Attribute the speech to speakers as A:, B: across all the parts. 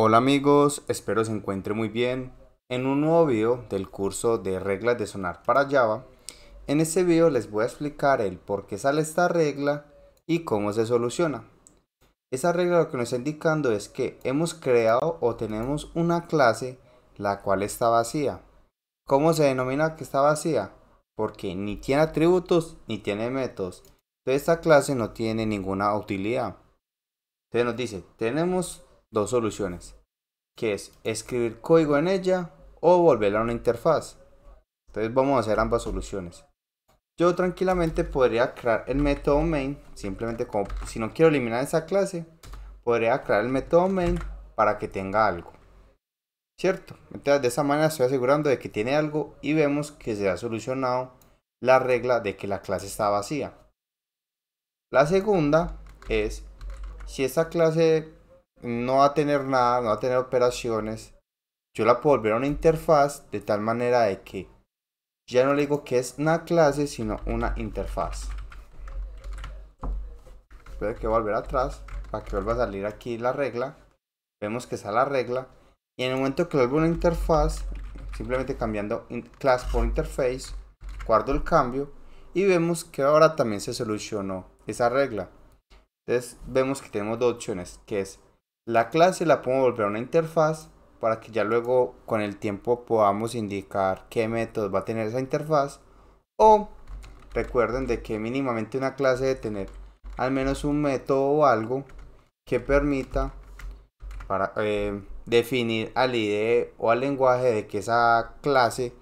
A: Hola amigos, espero se encuentre muy bien. En un nuevo video del curso de reglas de sonar para Java, en este video les voy a explicar el por qué sale esta regla y cómo se soluciona. Esa regla lo que nos está indicando es que hemos creado o tenemos una clase la cual está vacía. ¿Cómo se denomina que está vacía? Porque ni tiene atributos ni tiene métodos. Entonces esta clase no tiene ninguna utilidad. Entonces nos dice, tenemos dos soluciones, que es escribir código en ella o volverla a una interfaz. Entonces vamos a hacer ambas soluciones. Yo tranquilamente podría crear el método main, simplemente como si no quiero eliminar esa clase, podría crear el método main para que tenga algo. ¿Cierto? Entonces de esa manera estoy asegurando de que tiene algo y vemos que se ha solucionado la regla de que la clase está vacía. La segunda es si esa clase no va a tener nada, no va a tener operaciones. Yo la puedo volver a una interfaz de tal manera de que ya no le digo que es una clase, sino una interfaz. Puede que volver atrás para que vuelva a salir aquí la regla. Vemos que está la regla. Y en el momento que vuelvo a una interfaz, simplemente cambiando class por interface, guardo el cambio y vemos que ahora también se solucionó esa regla. Entonces vemos que tenemos dos opciones, que es la clase la podemos volver a una interfaz para que ya luego con el tiempo podamos indicar qué método va a tener esa interfaz o recuerden de que mínimamente una clase debe tener al menos un método o algo que permita para eh, definir al IDE o al lenguaje de que esa clase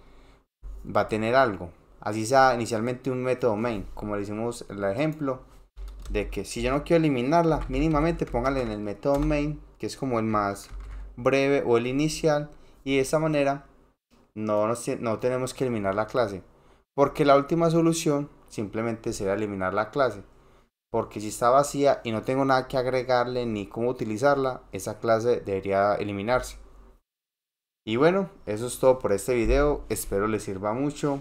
A: va a tener algo así sea inicialmente un método main como le hicimos en el ejemplo de que si yo no quiero eliminarla, mínimamente póngale en el método main, que es como el más breve o el inicial, y de esa manera no, tenemos que eliminar la clase, porque la última solución simplemente sería eliminar la clase, porque si está vacía y no tengo nada que agregarle ni cómo utilizarla, esa clase debería eliminarse. Y bueno, eso es todo por este video, espero les sirva mucho.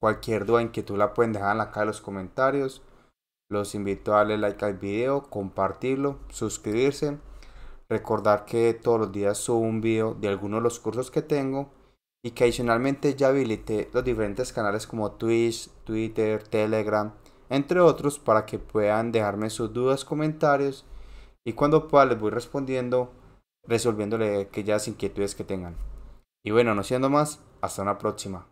A: Cualquier duda, en que tú la pueden dejar en los comentarios. Los invito a darle like al video, compartirlo, suscribirse. Recordar que todos los días subo un video de algunos de los cursos que tengo y que adicionalmente ya habilité los diferentes canales como Twitch, Twitter, Telegram, entre otros, para que puedan dejarme sus dudas, comentarios y cuando pueda les voy respondiendo, resolviéndole aquellas inquietudes que tengan. Y bueno, no siendo más, hasta una próxima.